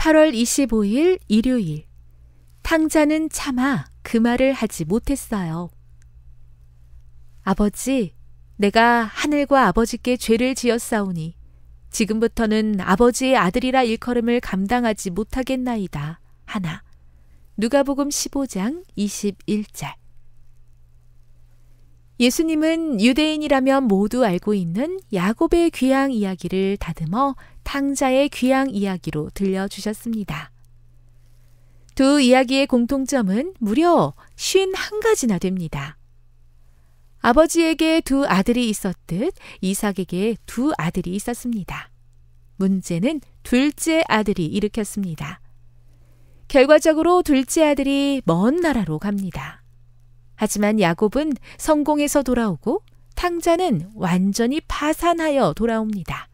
8월 25일 일요일. 탕자는 차마 그 말을 하지 못했어요. 아버지, 내가 하늘과 아버지께 죄를 지었사오니 지금부터는 아버지의 아들이라 일컬음을 감당하지 못하겠나이다. 하나. 누가복음 15장 21절. 예수님은 유대인이라면 모두 알고 있는 야곱의 귀향 이야기를 다듬어 탕자의 귀향 이야기로 들려주셨습니다. 두 이야기의 공통점은 무려 51가지나 됩니다. 아버지에게 두 아들이 있었듯 이삭에게 두 아들이 있었습니다. 문제는 둘째 아들이 일으켰습니다. 결과적으로 둘째 아들이 먼 나라로 갑니다. 하지만 야곱은 성공해서 돌아오고 탕자는 완전히 파산하여 돌아옵니다.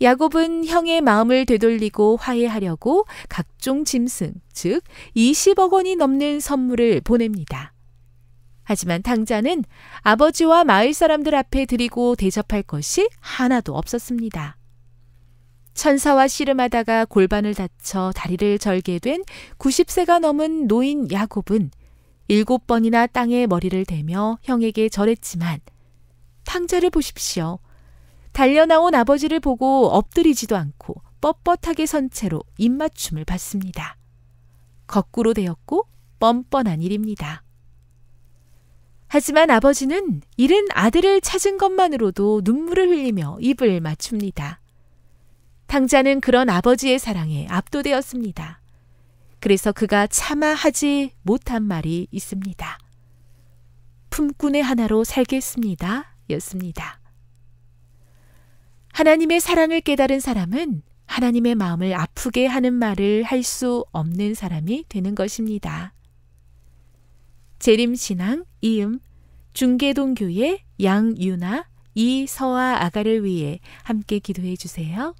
야곱은 형의 마음을 되돌리고 화해하려고 각종 짐승, 즉 20억 원이 넘는 선물을 보냅니다. 하지만 탕자는 아버지와 마을 사람들 앞에 드리고 대접할 것이 하나도 없었습니다. 천사와 씨름하다가 골반을 다쳐 다리를 절게 된 90세가 넘은 노인 야곱은 일곱 번이나 땅에 머리를 대며 형에게 절했지만 탕자를 보십시오. 달려나온 아버지를 보고 엎드리지도 않고 뻣뻣하게 선 채로 입맞춤을 받습니다. 거꾸로 되었고 뻔뻔한 일입니다. 하지만 아버지는 잃은 아들을 찾은 것만으로도 눈물을 흘리며 입을 맞춥니다. 탕자는 그런 아버지의 사랑에 압도되었습니다. 그래서 그가 차마 하지 못한 말이 있습니다. 품꾼의 하나로 살겠습니다. 였습니다. 하나님의 사랑을 깨달은 사람은 하나님의 마음을 아프게 하는 말을 할 수 없는 사람이 되는 것입니다. 재림신앙 이음 중계동교회 양유나 이서아 아가를 위해 함께 기도해 주세요.